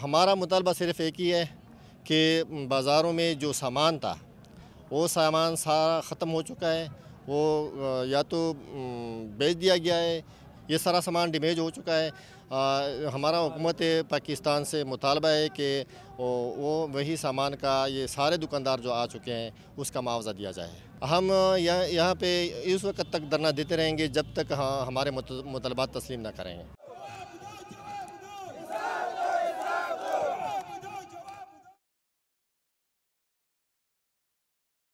हमारा मुतालबा सिर्फ़ एक ही है कि बाज़ारों में जो सामान था वो सामान सारा ख़त्म हो चुका है वो या तो बेच दिया गया है ये सारा सामान डिमेज हो चुका है आ, हमारा हुकूमत पाकिस्तान से मुतालबा है कि वो वही सामान का ये सारे दुकानदार जो आ चुके हैं उसका मुआवजा दिया जाए हम यहाँ यहाँ पे इस वक्त तक धरना देते रहेंगे जब तक हाँ हमारे मुतलबात तस्लीम ना करेंगे